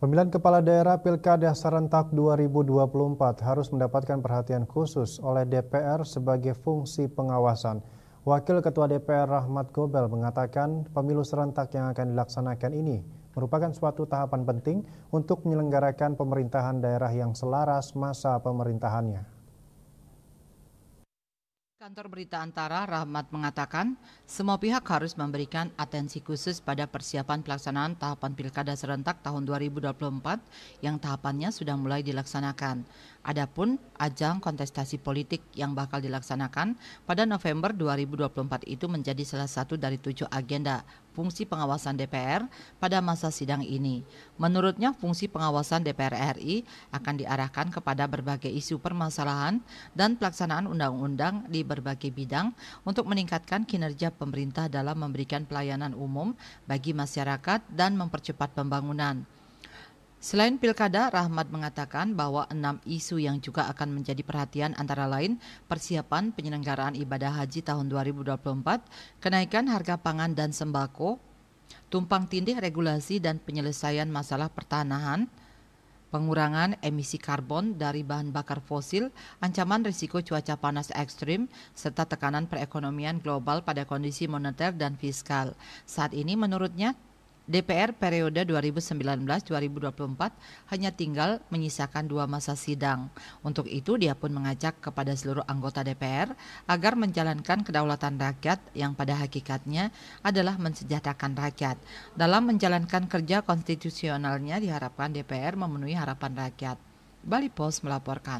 Pemilihan kepala daerah Pilkada Serentak 2024 harus mendapatkan perhatian khusus oleh DPR sebagai fungsi pengawasan. Wakil Ketua DPR Rahmat Gobel mengatakan pemilu serentak yang akan dilaksanakan ini merupakan suatu tahapan penting untuk menyelenggarakan pemerintahan daerah yang selaras masa pemerintahannya. Kantor Berita Antara Rahmat mengatakan, semua pihak harus memberikan atensi khusus pada persiapan pelaksanaan tahapan Pilkada serentak tahun 2024 yang tahapannya sudah mulai dilaksanakan. Adapun ajang kontestasi politik yang bakal dilaksanakan pada November 2024 itu menjadi salah satu dari tujuh agenda fungsi pengawasan DPR pada masa sidang ini. Menurutnya, fungsi pengawasan DPR RI akan diarahkan kepada berbagai isu permasalahan dan pelaksanaan undang-undang di berbagai bidang untuk meningkatkan kinerja pemerintah dalam memberikan pelayanan umum bagi masyarakat dan mempercepat pembangunan. Selain pilkada, Rahmat mengatakan bahwa enam isu yang juga akan menjadi perhatian antara lain persiapan penyelenggaraan ibadah haji tahun 2024, kenaikan harga pangan dan sembako, tumpang tindih regulasi dan penyelesaian masalah pertanahan, pengurangan emisi karbon dari bahan bakar fosil, ancaman risiko cuaca panas ekstrim, serta tekanan perekonomian global pada kondisi moneter dan fiskal. Saat ini menurutnya DPR periode 2019-2024 hanya tinggal menyisakan dua masa sidang. Untuk itu, dia pun mengajak kepada seluruh anggota DPR agar menjalankan kedaulatan rakyat yang pada hakikatnya adalah mensejahterakan rakyat. Dalam menjalankan kerja konstitusionalnya diharapkan DPR memenuhi harapan rakyat. Bali Post melaporkan.